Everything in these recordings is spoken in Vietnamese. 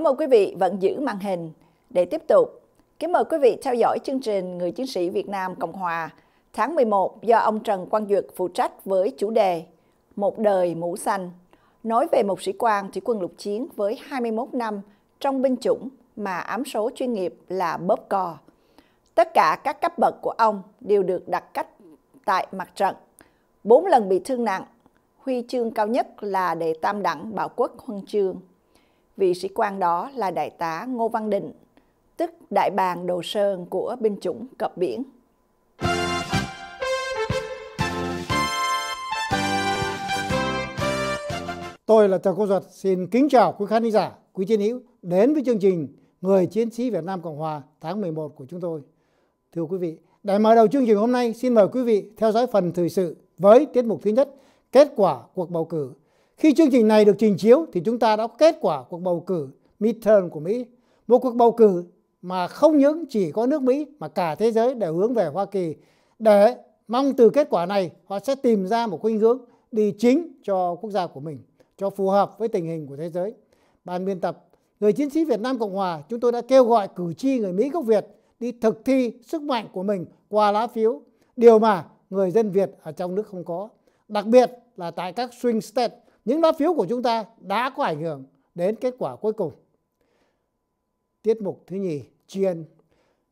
Cảm ơn quý vị vẫn giữ màn hình để tiếp tục. Kính mời quý vị theo dõi chương trình Người chiến sĩ Việt Nam Cộng Hòa tháng 11 do ông Trần Quang Duyệt phụ trách với chủ đề Một đời mũ xanh, nói về một sĩ quan thủy quân lục chiến với 21 năm trong binh chủng mà ám số chuyên nghiệp là bóp cò. Tất cả các cấp bậc của ông đều được đặt cách tại mặt trận. Bốn lần bị thương nặng, huy chương cao nhất là đệ tam đẳng bảo quốc huân chương vị sĩ quan đó là đại tá Ngô Văn Định, tức đại bàng đồ sơn của binh chủng cập biển. Tôi là Tờ Cô Duật, xin kính chào quý khán giả, quý chiến hữu đến với chương trình Người Chiến sĩ Việt Nam Cộng Hòa tháng 11 của chúng tôi. Thưa quý vị, để mở đầu chương trình hôm nay, xin mời quý vị theo dõi phần thời sự với tiết mục thứ nhất, kết quả cuộc bầu cử khi chương trình này được trình chiếu thì chúng ta đã có kết quả cuộc bầu cử midterm của Mỹ. Một cuộc bầu cử mà không những chỉ có nước Mỹ mà cả thế giới đều hướng về Hoa Kỳ để mong từ kết quả này họ sẽ tìm ra một khuynh hướng đi chính cho quốc gia của mình, cho phù hợp với tình hình của thế giới. Ban biên tập Người chiến sĩ Việt Nam Cộng Hòa chúng tôi đã kêu gọi cử tri người Mỹ gốc Việt đi thực thi sức mạnh của mình qua lá phiếu, điều mà người dân Việt ở trong nước không có. Đặc biệt là tại các swing state những lá phiếu của chúng ta đã có ảnh hưởng đến kết quả cuối cùng. Tiết mục thứ nhì, tri ân.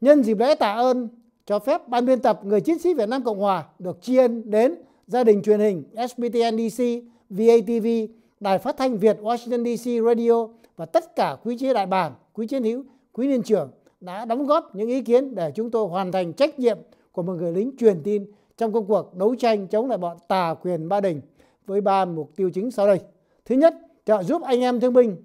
Nhân dịp lễ tạ ơn cho phép ban biên tập người chiến sĩ Việt Nam Cộng Hòa được tri ân đến gia đình truyền hình SBTN DC, VATV, Đài Phát thanh Việt Washington DC Radio và tất cả quý chế đại bản, quý chiến hữu, quý liên trưởng đã đóng góp những ý kiến để chúng tôi hoàn thành trách nhiệm của một người lính truyền tin trong công cuộc đấu tranh chống lại bọn tà quyền Ba Đình với ba mục tiêu chính sau đây. Thứ nhất, trợ giúp anh em thương binh.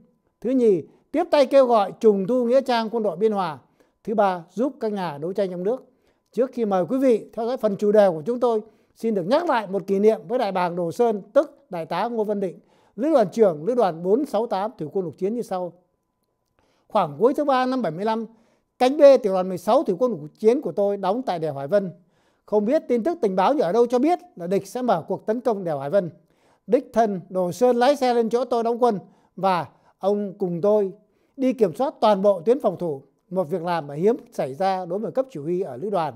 Thứ nhì, tiếp tay kêu gọi trùng tu nghĩa trang quân đội Biên Hòa. Thứ ba, giúp các nhà đấu tranh trong nước. Trước khi mời quý vị theo dõi phần chủ đề của chúng tôi, xin được nhắc lại một kỷ niệm với đại bàng Đồ Sơn, tức đại tá Ngô Văn Định, lữ đoàn trưởng lữ đoàn 468 thủy quân lục chiến như sau. Khoảng cuối tháng 3 năm 75, cánh B tiểu đoàn 16 thủy quân lục chiến của tôi đóng tại đèo Hải Vân. Không biết tin tức tình báo như ở đâu cho biết là địch sẽ mở cuộc tấn công đèo Hải Vân đích thân Đồ Sơn lái xe lên chỗ tôi đóng quân và ông cùng tôi đi kiểm soát toàn bộ tuyến phòng thủ, một việc làm mà hiếm xảy ra đối với cấp chỉ huy ở lữ đoàn.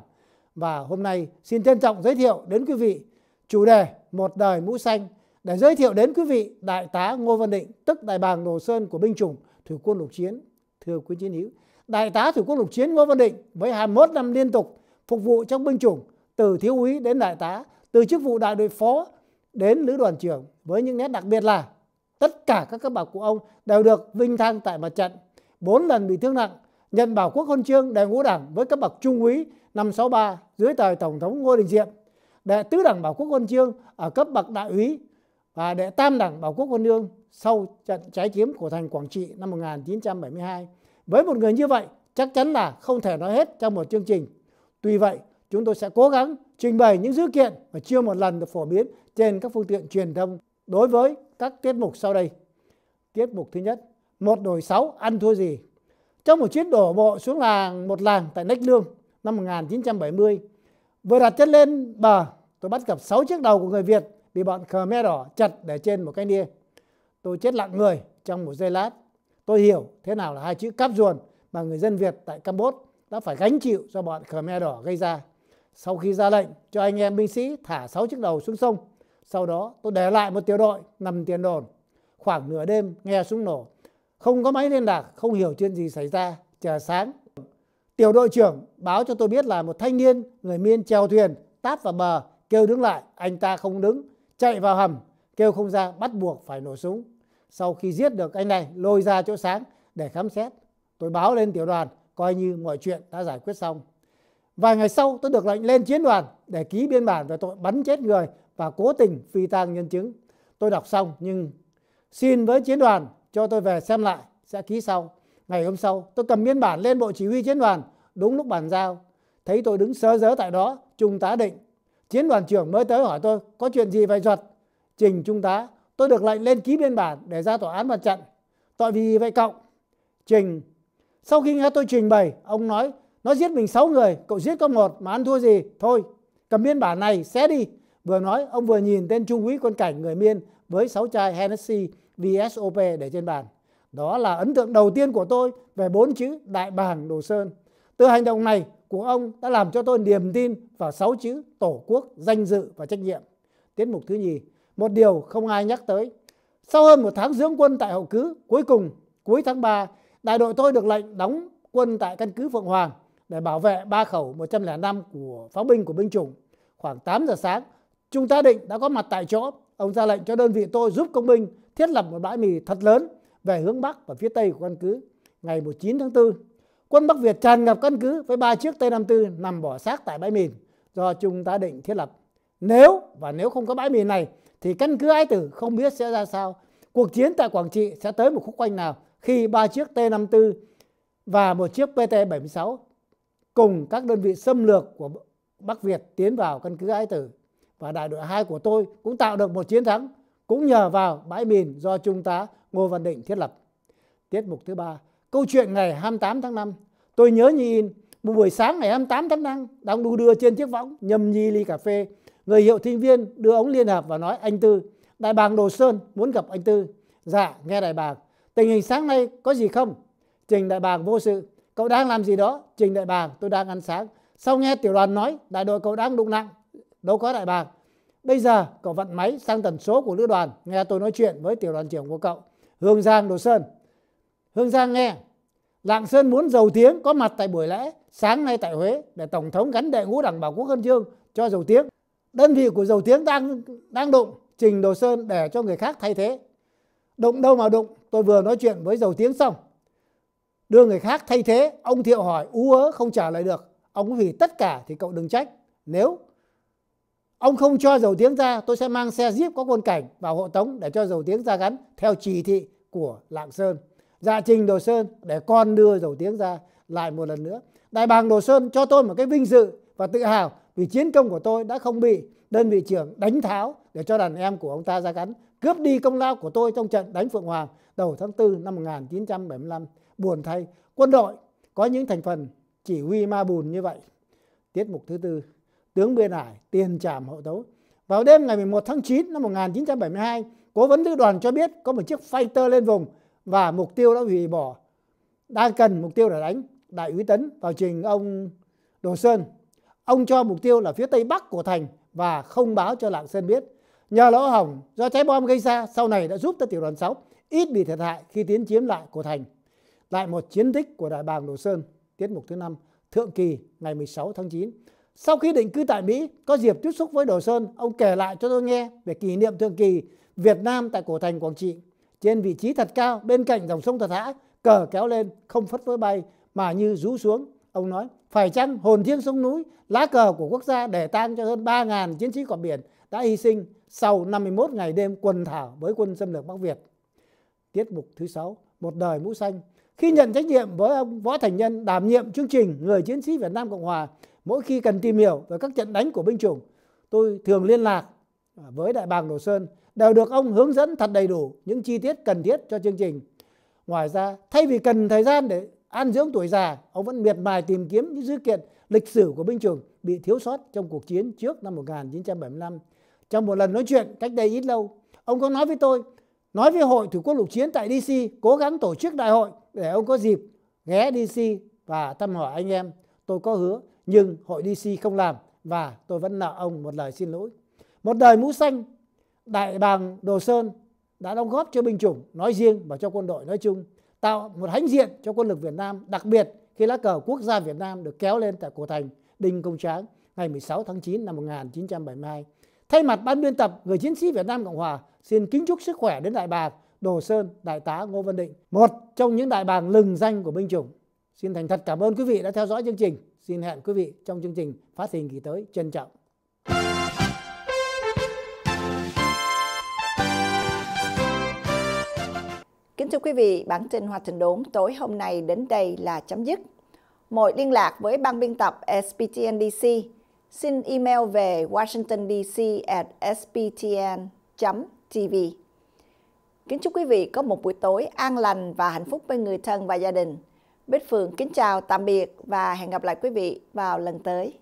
Và hôm nay xin trân trọng giới thiệu đến quý vị chủ đề Một đời mũ xanh để giới thiệu đến quý vị Đại tá Ngô Văn Định, tức Đại bàng Đồ Sơn của binh chủng Thủy quân lục chiến. Thưa quý chiến hữu, Đại tá Thủy quân lục chiến Ngô Văn Định với 21 năm liên tục phục vụ trong binh chủng từ thiếu úy đến đại tá, từ chức vụ đại đội phó đến lữ đoàn trưởng với những nét đặc biệt là tất cả các cấp bậc của ông đều được vinh thăng tại mặt trận. Bốn lần bị thương nặng, nhận bảo quốc huân chương đại ngũ đảng với cấp bậc trung úy năm 63 dưới thời Tổng thống Ngô Đình Diệm. Đệ tứ đảng bảo quốc huân chương ở cấp bậc đại úy và đệ tam đảng bảo quốc huân chương sau trận trái chiếm của thành Quảng Trị năm 1972. Với một người như vậy, chắc chắn là không thể nói hết trong một chương trình. Tuy vậy, chúng tôi sẽ cố gắng trình bày những dữ kiện mà chưa một lần được phổ biến trên các phương tiện truyền thông đối với các tiết mục sau đây. Tiết mục thứ nhất, một đổi sáu ăn thua gì. Trong một chuyến đổ bộ xuống làng một làng tại Nách Lương năm 1970, vừa đặt chân lên bờ, tôi bắt gặp sáu chiếc đầu của người Việt bị bọn Khmer đỏ chặt để trên một cái nia. Tôi chết lặng người trong một giây lát. Tôi hiểu thế nào là hai chữ cáp ruồn mà người dân Việt tại Campuchia đã phải gánh chịu do bọn Khmer đỏ gây ra. Sau khi ra lệnh cho anh em binh sĩ thả 6 chiếc đầu xuống sông, sau đó tôi để lại một tiểu đội nằm tiền đồn. Khoảng nửa đêm nghe súng nổ, không có máy liên lạc, không hiểu chuyện gì xảy ra, chờ sáng. Tiểu đội trưởng báo cho tôi biết là một thanh niên người Miên chèo thuyền tát vào bờ, kêu đứng lại, anh ta không đứng, chạy vào hầm, kêu không ra bắt buộc phải nổ súng. Sau khi giết được anh này, lôi ra chỗ sáng để khám xét. Tôi báo lên tiểu đoàn, coi như mọi chuyện đã giải quyết xong. Vài ngày sau tôi được lệnh lên chiến đoàn để ký biên bản về tội bắn chết người và cố tình phi tang nhân chứng. Tôi đọc xong nhưng xin với chiến đoàn cho tôi về xem lại sẽ ký sau. Ngày hôm sau tôi cầm biên bản lên bộ chỉ huy chiến đoàn đúng lúc bàn giao. Thấy tôi đứng sơ dớ tại đó trung tá định. Chiến đoàn trưởng mới tới hỏi tôi có chuyện gì vậy ruột. Trình trung tá tôi được lệnh lên ký biên bản để ra tòa án mặt trận. Tội vì vậy cộng. Trình sau khi nghe tôi trình bày ông nói nó giết mình 6 người cậu giết có một mà ăn thua gì thôi cầm biên bản này xé đi vừa nói ông vừa nhìn tên trung úy quân cảnh người miên với sáu chai Hennessy VSOP để trên bàn đó là ấn tượng đầu tiên của tôi về bốn chữ đại bàng đồ sơn từ hành động này của ông đã làm cho tôi niềm tin vào sáu chữ tổ quốc danh dự và trách nhiệm tiết mục thứ nhì một điều không ai nhắc tới sau hơn một tháng dưỡng quân tại hậu cứ cuối cùng cuối tháng 3 đại đội tôi được lệnh đóng quân tại căn cứ Phượng Hoàng để bảo vệ ba khẩu 105 của pháo binh của binh chủng. Khoảng 8 giờ sáng, Trung tá Định đã có mặt tại chỗ. Ông ra lệnh cho đơn vị tôi giúp công binh thiết lập một bãi mì thật lớn về hướng Bắc và phía Tây của căn cứ. Ngày 19 tháng 4, quân Bắc Việt tràn ngập căn cứ với ba chiếc T-54 nằm bỏ xác tại bãi mìn do Trung tá Định thiết lập. Nếu và nếu không có bãi mìn này thì căn cứ Ái Tử không biết sẽ ra sao. Cuộc chiến tại Quảng Trị sẽ tới một khúc quanh nào khi ba chiếc T-54 và một chiếc PT-76 cùng các đơn vị xâm lược của Bắc Việt tiến vào căn cứ Ái Tử. Và đại đội 2 của tôi cũng tạo được một chiến thắng cũng nhờ vào bãi mìn do Trung tá Ngô Văn Định thiết lập. Tiết mục thứ ba, câu chuyện ngày 28 tháng 5. Tôi nhớ như in, một buổi sáng ngày 28 tháng 5, đang đu đưa trên chiếc võng nhâm nhi ly cà phê. Người hiệu thinh viên đưa ống liên hợp và nói anh Tư, đại bàng Đồ Sơn muốn gặp anh Tư. Dạ, nghe đại bàng, tình hình sáng nay có gì không? Trình đại bàng vô sự, cậu đang làm gì đó trình đại bàng tôi đang ăn sáng sau nghe tiểu đoàn nói đại đội cậu đang đụng nặng đâu có đại bàng bây giờ cậu vận máy sang tần số của lữ đoàn nghe tôi nói chuyện với tiểu đoàn trưởng của cậu hương giang đồ sơn hương giang nghe lạng sơn muốn giàu tiếng có mặt tại buổi lễ sáng nay tại huế để tổng thống gắn đệ ngũ đảng bảo quốc huân chương cho giàu tiếng đơn vị của giàu tiếng đang đang đụng trình đồ sơn để cho người khác thay thế đụng đâu mà đụng tôi vừa nói chuyện với giàu tiếng xong đưa người khác thay thế ông thiệu hỏi ú ớ không trả lời được ông hủy tất cả thì cậu đừng trách nếu ông không cho dầu tiếng ra tôi sẽ mang xe jeep có quân cảnh vào hộ tống để cho dầu tiếng ra gắn theo chỉ thị của lạng sơn dạ trình đồ sơn để con đưa dầu tiếng ra lại một lần nữa đại bàng đồ sơn cho tôi một cái vinh dự và tự hào vì chiến công của tôi đã không bị đơn vị trưởng đánh tháo để cho đàn em của ông ta ra gắn cướp đi công lao của tôi trong trận đánh Phượng Hoàng đầu tháng 4 năm 1975 buồn thay quân đội có những thành phần chỉ huy ma bùn như vậy tiết mục thứ tư tướng biên hải tiền trảm hậu tấu vào đêm ngày 11 tháng 9 năm 1972 cố vấn lữ đoàn cho biết có một chiếc fighter lên vùng và mục tiêu đã hủy bỏ đang cần mục tiêu để đánh đại úy tấn vào trình ông đồ sơn ông cho mục tiêu là phía tây bắc của thành và không báo cho lạng sơn biết nhờ lỗ hỏng do trái bom gây ra sau này đã giúp cho tiểu đoàn 6 ít bị thiệt hại khi tiến chiếm lại của thành lại một chiến tích của đại bàng Đồ Sơn, tiết mục thứ năm thượng kỳ ngày 16 tháng 9. Sau khi định cư tại Mỹ, có dịp tiếp xúc với Đồ Sơn, ông kể lại cho tôi nghe về kỷ niệm thượng kỳ Việt Nam tại cổ thành Quảng Trị. Trên vị trí thật cao, bên cạnh dòng sông Thật Hã, cờ kéo lên, không phất với bay mà như rú xuống. Ông nói, phải chăng hồn thiêng sông núi, lá cờ của quốc gia để tang cho hơn 3.000 chiến sĩ cỏ biển đã hy sinh sau 51 ngày đêm quần thảo với quân xâm lược Bắc Việt. Tiết mục thứ 6, Một đời mũ xanh khi nhận trách nhiệm với ông Võ Thành Nhân đảm nhiệm chương trình Người Chiến sĩ Việt Nam Cộng Hòa, mỗi khi cần tìm hiểu về các trận đánh của binh chủng, tôi thường liên lạc với Đại bàng Đồ Sơn đều được ông hướng dẫn thật đầy đủ những chi tiết cần thiết cho chương trình. Ngoài ra, thay vì cần thời gian để an dưỡng tuổi già, ông vẫn miệt mài tìm kiếm những dữ kiện lịch sử của binh chủng bị thiếu sót trong cuộc chiến trước năm 1975. Trong một lần nói chuyện cách đây ít lâu, ông có nói với tôi, nói với Hội Thủy quân lục chiến tại DC cố gắng tổ chức đại hội để ông có dịp ghé DC và thăm hỏi anh em tôi có hứa nhưng hội DC không làm và tôi vẫn nợ ông một lời xin lỗi một đời mũ xanh đại bàng đồ sơn đã đóng góp cho binh chủng nói riêng và cho quân đội nói chung tạo một hãnh diện cho quân lực Việt Nam đặc biệt khi lá cờ quốc gia Việt Nam được kéo lên tại cổ thành Đinh Công Tráng ngày 16 tháng 9 năm 1972 thay mặt ban biên tập người chiến sĩ Việt Nam Cộng Hòa xin kính chúc sức khỏe đến đại bàng Đồ Sơn, Đại tá Ngô Văn Định, một trong những đại bàng lừng danh của binh chủng. Xin thành thật cảm ơn quý vị đã theo dõi chương trình. Xin hẹn quý vị trong chương trình phát hình kỳ tới trân trọng. Kính thưa quý vị, bản tin Hoa Thịnh Đốn tối hôm nay đến đây là chấm dứt. Mọi liên lạc với ban biên tập SPTNDC xin email về washingtondc at sptn.tv. Kính chúc quý vị có một buổi tối an lành và hạnh phúc với người thân và gia đình. Bích Phượng kính chào, tạm biệt và hẹn gặp lại quý vị vào lần tới.